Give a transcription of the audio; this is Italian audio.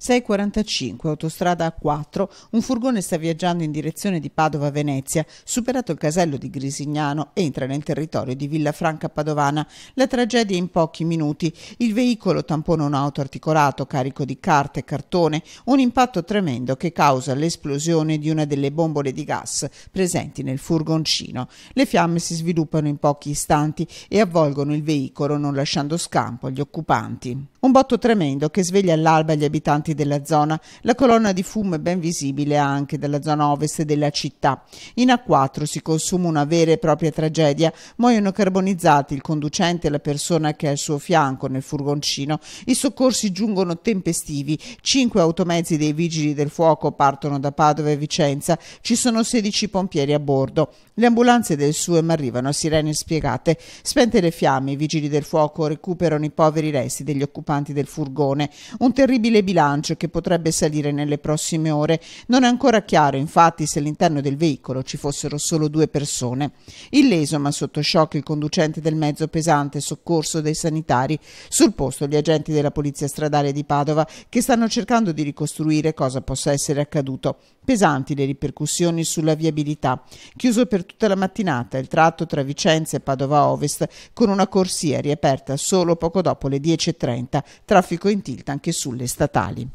6.45, autostrada A4, un furgone sta viaggiando in direzione di Padova-Venezia, superato il casello di Grisignano, entra nel territorio di Villafranca Padovana. La tragedia in pochi minuti. Il veicolo tampona un auto articolato carico di carte e cartone, un impatto tremendo che causa l'esplosione di una delle bombole di gas presenti nel furgoncino. Le fiamme si sviluppano in pochi istanti e avvolgono il veicolo non lasciando scampo agli occupanti. Un botto tremendo che sveglia all'alba gli abitanti della zona. La colonna di fumo è ben visibile anche dalla zona ovest della città. In A4 si consuma una vera e propria tragedia. Muoiono carbonizzati il conducente e la persona che è al suo fianco nel furgoncino. I soccorsi giungono tempestivi. Cinque automezzi dei vigili del fuoco partono da Padova e Vicenza. Ci sono 16 pompieri a bordo. Le ambulanze del SUEM arrivano a sirene spiegate. Spente le fiamme, i vigili del fuoco recuperano i poveri resti degli occupanti occupanti del furgone. Un terribile bilancio che potrebbe salire nelle prossime ore. Non è ancora chiaro, infatti, se all'interno del veicolo ci fossero solo due persone. Illeso, ma sotto shock, il conducente del mezzo pesante, soccorso dai sanitari. Sul posto gli agenti della Polizia Stradale di Padova che stanno cercando di ricostruire cosa possa essere accaduto. Pesanti le ripercussioni sulla viabilità. Chiuso per tutta la mattinata il tratto tra Vicenza e Padova Ovest con una corsia riaperta solo poco dopo le 10.30 Traffico in tilt anche sulle statali.